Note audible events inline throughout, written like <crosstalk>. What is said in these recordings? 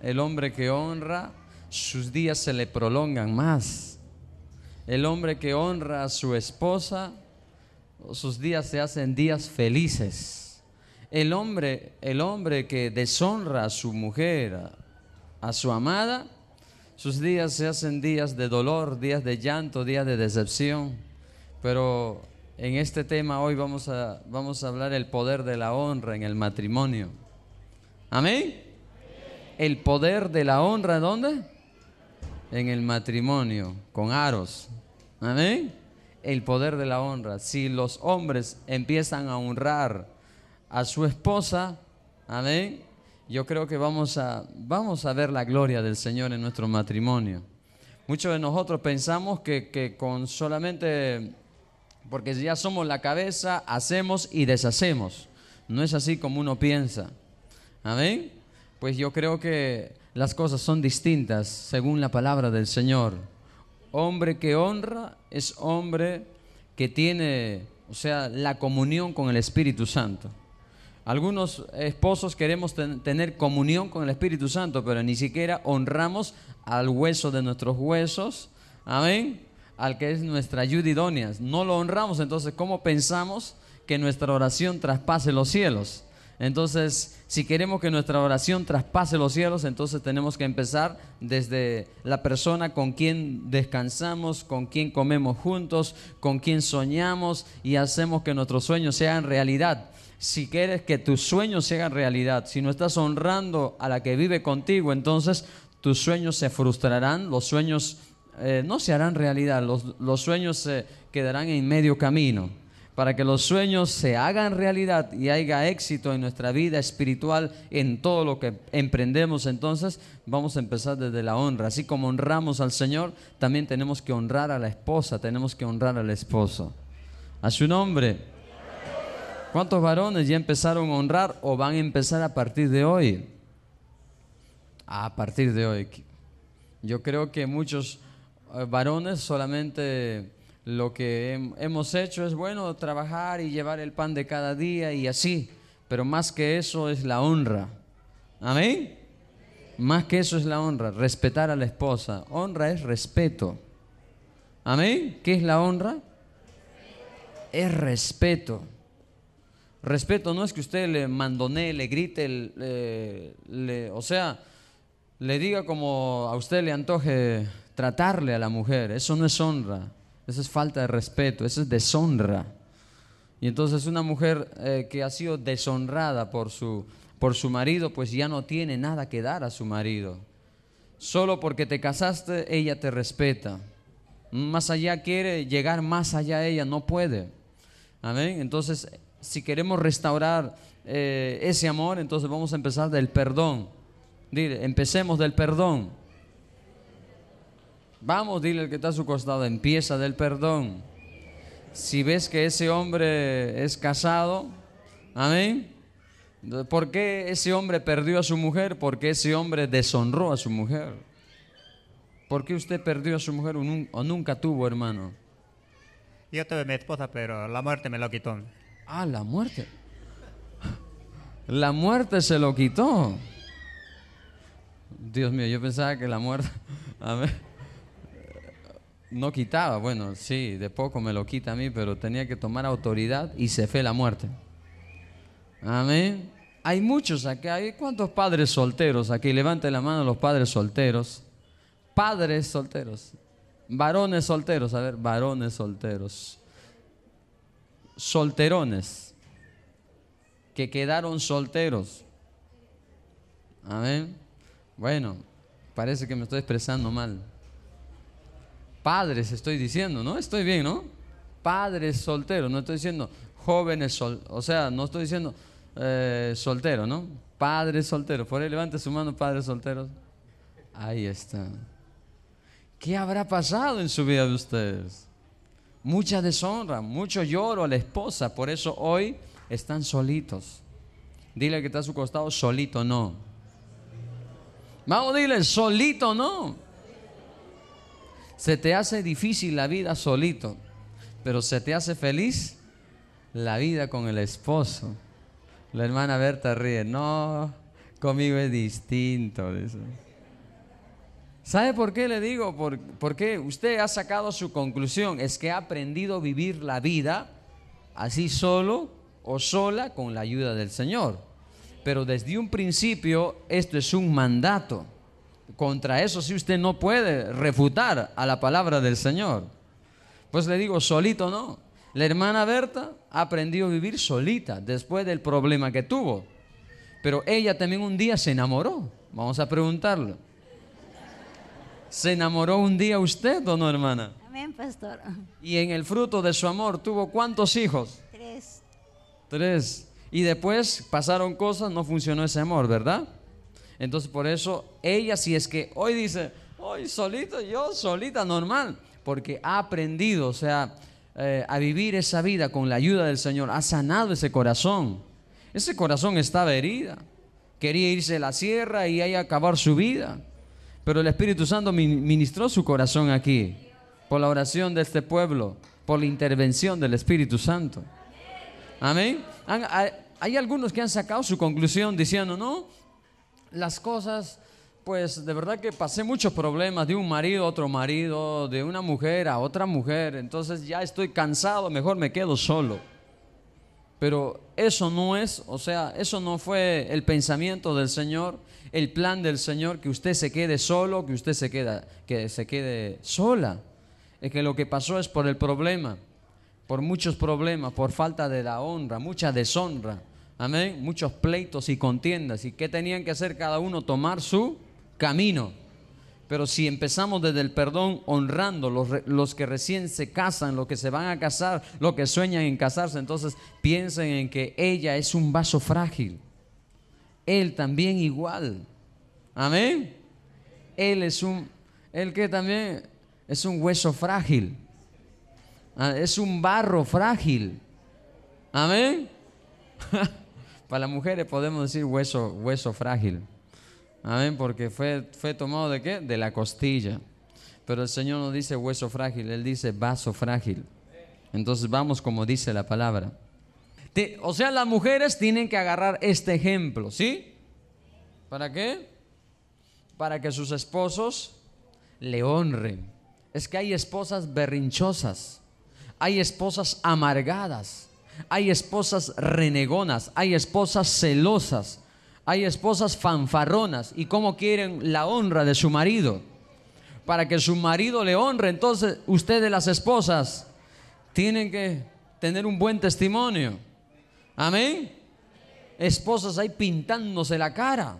El hombre que honra, sus días se le prolongan más. El hombre que honra a su esposa, sus días se hacen días felices. El hombre, el hombre que deshonra a su mujer, a su amada, sus días se hacen días de dolor, días de llanto, días de decepción. Pero en este tema hoy vamos a, vamos a hablar el poder de la honra en el matrimonio. Amén el poder de la honra, ¿dónde? En el matrimonio, con aros. Amén. El poder de la honra. Si los hombres empiezan a honrar a su esposa, amén, yo creo que vamos a, vamos a ver la gloria del Señor en nuestro matrimonio. Muchos de nosotros pensamos que, que con solamente, porque ya somos la cabeza, hacemos y deshacemos. No es así como uno piensa. Amén. Pues yo creo que las cosas son distintas según la palabra del Señor. Hombre que honra es hombre que tiene, o sea, la comunión con el Espíritu Santo. Algunos esposos queremos tener comunión con el Espíritu Santo, pero ni siquiera honramos al hueso de nuestros huesos. Amén. Al que es nuestra ayuda idónea. No lo honramos, entonces, ¿cómo pensamos que nuestra oración traspase los cielos? Entonces, si queremos que nuestra oración traspase los cielos, entonces tenemos que empezar desde la persona con quien descansamos, con quien comemos juntos, con quien soñamos y hacemos que nuestros sueños sean realidad. Si quieres que tus sueños sean realidad, si no estás honrando a la que vive contigo, entonces tus sueños se frustrarán, los sueños eh, no se harán realidad, los, los sueños se quedarán en medio camino para que los sueños se hagan realidad y haya éxito en nuestra vida espiritual, en todo lo que emprendemos, entonces vamos a empezar desde la honra. Así como honramos al Señor, también tenemos que honrar a la esposa, tenemos que honrar al esposo. A su nombre. ¿Cuántos varones ya empezaron a honrar o van a empezar a partir de hoy? Ah, a partir de hoy. Yo creo que muchos eh, varones solamente lo que hemos hecho es, bueno, trabajar y llevar el pan de cada día y así, pero más que eso es la honra. Amén. Más que eso es la honra, respetar a la esposa. Honra es respeto. Amén. ¿Qué es la honra? Es respeto. Respeto no es que usted le mandonee, le grite, le, o sea, le diga como a usted le antoje tratarle a la mujer. Eso no es honra. Esa es falta de respeto, eso es deshonra. Y entonces una mujer eh, que ha sido deshonrada por su, por su marido, pues ya no tiene nada que dar a su marido. Solo porque te casaste, ella te respeta. Más allá quiere llegar más allá ella, no puede. Amén. Entonces, si queremos restaurar eh, ese amor, entonces vamos a empezar del perdón. Dile, empecemos del perdón. Vamos, dile al que está a su costado, empieza del perdón. Si ves que ese hombre es casado, amén. ¿Por qué ese hombre perdió a su mujer? ¿Por qué ese hombre deshonró a su mujer? ¿Por qué usted perdió a su mujer o nunca tuvo, hermano? Yo tuve mi esposa, pero la muerte me lo quitó. Ah, la muerte. La muerte se lo quitó. Dios mío, yo pensaba que la muerte... A <laughs> No quitaba, bueno, sí, de poco me lo quita a mí, pero tenía que tomar autoridad y se fue la muerte. Amén. Hay muchos acá, ¿hay cuántos padres solteros aquí? Levante la mano los padres solteros. Padres solteros. Varones solteros, a ver, varones solteros. Solterones que quedaron solteros. Amén. Bueno, parece que me estoy expresando mal. Padres estoy diciendo, ¿no? Estoy bien, ¿no? Padres solteros, no estoy diciendo jóvenes, solteros, o sea, no estoy diciendo eh, soltero, ¿no? Padres solteros. Por ahí levante su mano, padres solteros. Ahí está. ¿Qué habrá pasado en su vida de ustedes? Mucha deshonra, mucho lloro a la esposa, por eso hoy están solitos. Dile que está a su costado, solito no. Vamos, dile, solito no. Se te hace difícil la vida solito, pero se te hace feliz la vida con el esposo. La hermana Berta ríe, no, conmigo es distinto. ¿Sabe por qué le digo? Por, porque usted ha sacado su conclusión, es que ha aprendido a vivir la vida así solo o sola con la ayuda del Señor. Pero desde un principio esto es un mandato. Contra eso si usted no puede refutar a la palabra del Señor. Pues le digo, solito no. La hermana Berta aprendió a vivir solita después del problema que tuvo. Pero ella también un día se enamoró. Vamos a preguntarle. ¿Se enamoró un día usted o no, hermana? Amén, pastor. Y en el fruto de su amor tuvo cuántos hijos? Tres. Tres. Y después pasaron cosas, no funcionó ese amor, ¿verdad? Entonces por eso ella si es que hoy dice, hoy solito, yo solita, normal, porque ha aprendido, o sea, eh, a vivir esa vida con la ayuda del Señor, ha sanado ese corazón. Ese corazón estaba herida. Quería irse a la sierra y ahí acabar su vida. Pero el Espíritu Santo ministró su corazón aquí, por la oración de este pueblo, por la intervención del Espíritu Santo. Amén. Hay algunos que han sacado su conclusión diciendo, no, las cosas, pues de verdad que pasé muchos problemas de un marido a otro marido, de una mujer a otra mujer, entonces ya estoy cansado, mejor me quedo solo. Pero eso no es, o sea, eso no fue el pensamiento del Señor, el plan del Señor, que usted se quede solo, que usted se, queda, que se quede sola. Es que lo que pasó es por el problema, por muchos problemas, por falta de la honra, mucha deshonra. Amén. Muchos pleitos y contiendas. ¿Y qué tenían que hacer cada uno? Tomar su camino. Pero si empezamos desde el perdón, honrando los, los que recién se casan, los que se van a casar, los que sueñan en casarse, entonces piensen en que ella es un vaso frágil. Él también igual. Amén. Él es un, él que también es un hueso frágil. Ah, es un barro frágil. Amén. <laughs> para las mujeres podemos decir hueso, hueso frágil. Amén, porque fue, fue tomado de qué? De la costilla. Pero el Señor no dice hueso frágil, Él dice vaso frágil. Entonces vamos como dice la palabra. O sea, las mujeres tienen que agarrar este ejemplo, ¿sí? ¿Para qué? Para que sus esposos le honren. Es que hay esposas berrinchosas, hay esposas amargadas hay esposas renegonas, hay esposas celosas, hay esposas fanfarronas. ¿Y cómo quieren la honra de su marido? Para que su marido le honre. Entonces, ustedes las esposas tienen que tener un buen testimonio. Amén. Esposas ahí pintándose la cara.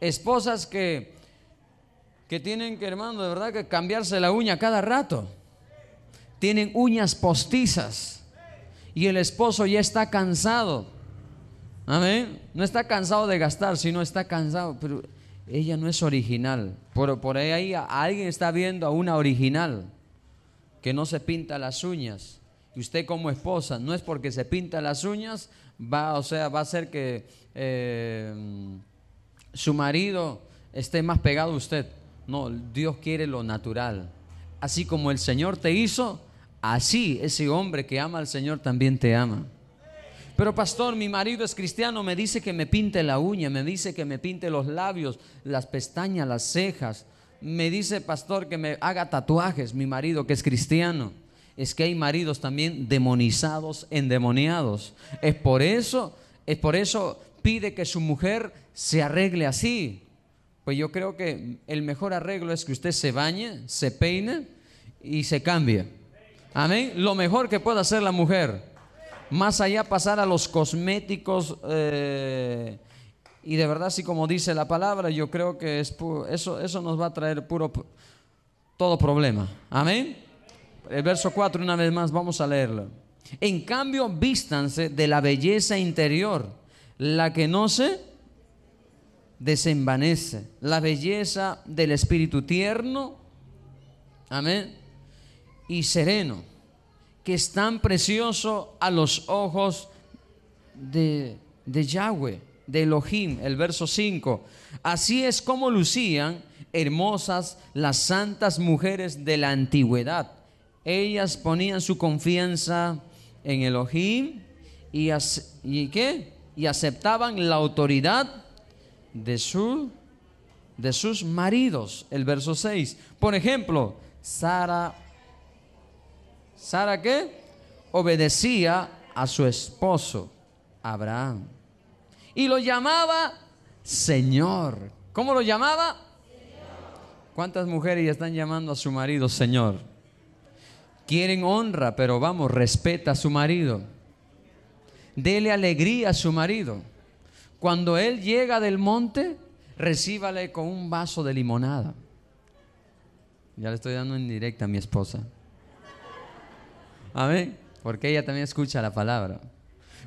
Esposas que, que tienen que, hermano, de verdad que cambiarse la uña cada rato. Tienen uñas postizas y el esposo ya está cansado. Amén. No está cansado de gastar, sino está cansado. Pero ella no es original. Por, por ahí alguien está viendo a una original que no se pinta las uñas. Y usted como esposa, no es porque se pinta las uñas, va, o sea, va a ser que eh, su marido esté más pegado a usted. No, Dios quiere lo natural. Así como el Señor te hizo, Así ese hombre que ama al Señor también te ama. Pero pastor, mi marido es cristiano, me dice que me pinte la uña, me dice que me pinte los labios, las pestañas, las cejas. Me dice, pastor, que me haga tatuajes, mi marido que es cristiano. Es que hay maridos también demonizados, endemoniados. Es por eso, es por eso pide que su mujer se arregle así. Pues yo creo que el mejor arreglo es que usted se bañe, se peine y se cambie Amén. Lo mejor que puede hacer la mujer. Más allá pasar a los cosméticos. Eh, y de verdad, así como dice la palabra, yo creo que es eso, eso nos va a traer puro todo problema. Amén. El verso 4, una vez más, vamos a leerlo. En cambio, vístanse de la belleza interior, la que no se desenvanece, la belleza del espíritu tierno. Amén y sereno, que es tan precioso a los ojos de, de Yahweh, de Elohim, el verso 5. Así es como lucían hermosas las santas mujeres de la antigüedad. Ellas ponían su confianza en Elohim y, y, y aceptaban la autoridad de, su, de sus maridos. El verso 6. Por ejemplo, Sara Sara qué? Obedecía a su esposo, Abraham. Y lo llamaba Señor. ¿Cómo lo llamaba? ¿Cuántas mujeres ya están llamando a su marido Señor? Quieren honra, pero vamos, respeta a su marido. Dele alegría a su marido. Cuando él llega del monte, recíbale con un vaso de limonada. Ya le estoy dando en directa a mi esposa. Amén. Porque ella también escucha la palabra.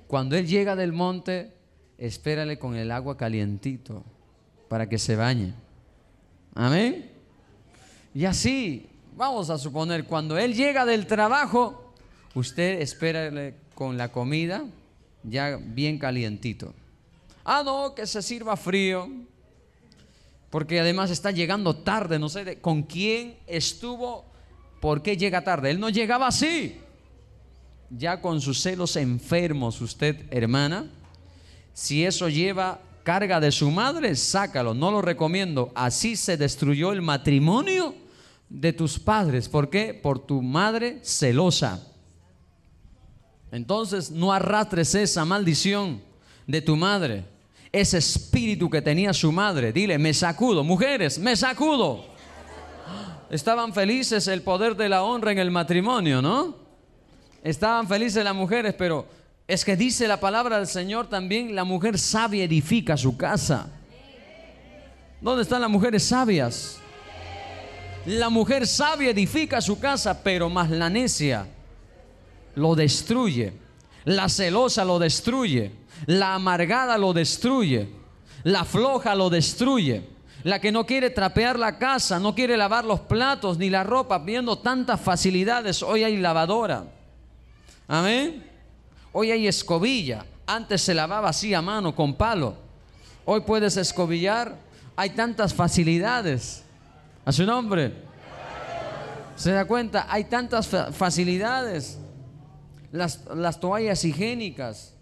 Cuando él llega del monte, espérale con el agua calientito para que se bañe. Amén. Y así, vamos a suponer, cuando él llega del trabajo, usted espérale con la comida ya bien calientito. Ah, no, que se sirva frío. Porque además está llegando tarde, no sé con quién estuvo, por qué llega tarde. Él no llegaba así ya con sus celos enfermos usted, hermana, si eso lleva carga de su madre, sácalo, no lo recomiendo. Así se destruyó el matrimonio de tus padres. ¿Por qué? Por tu madre celosa. Entonces no arrastres esa maldición de tu madre, ese espíritu que tenía su madre. Dile, me sacudo, mujeres, me sacudo. <gasps> Estaban felices el poder de la honra en el matrimonio, ¿no? Estaban felices las mujeres, pero es que dice la palabra del Señor también, la mujer sabia edifica su casa. ¿Dónde están las mujeres sabias? La mujer sabia edifica su casa, pero más la necia lo destruye. La celosa lo destruye. La amargada lo destruye. La floja lo destruye. La que no quiere trapear la casa, no quiere lavar los platos ni la ropa, viendo tantas facilidades. Hoy hay lavadora. Amén. Hoy hay escobilla. Antes se lavaba así a mano con palo. Hoy puedes escobillar. Hay tantas facilidades. A su nombre. ¿Se da cuenta? Hay tantas facilidades. Las, las toallas higiénicas.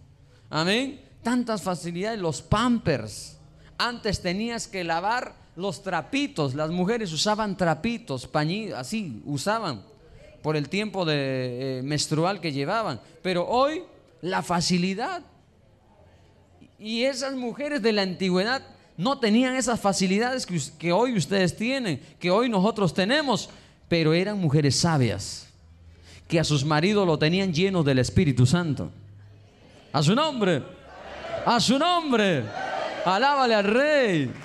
Amén. Tantas facilidades. Los pampers. Antes tenías que lavar los trapitos. Las mujeres usaban trapitos, pañitos, así usaban por el tiempo de, eh, menstrual que llevaban. Pero hoy la facilidad. Y esas mujeres de la antigüedad no tenían esas facilidades que, que hoy ustedes tienen, que hoy nosotros tenemos, pero eran mujeres sabias, que a sus maridos lo tenían llenos del Espíritu Santo. A su nombre, a su nombre, alábale al rey.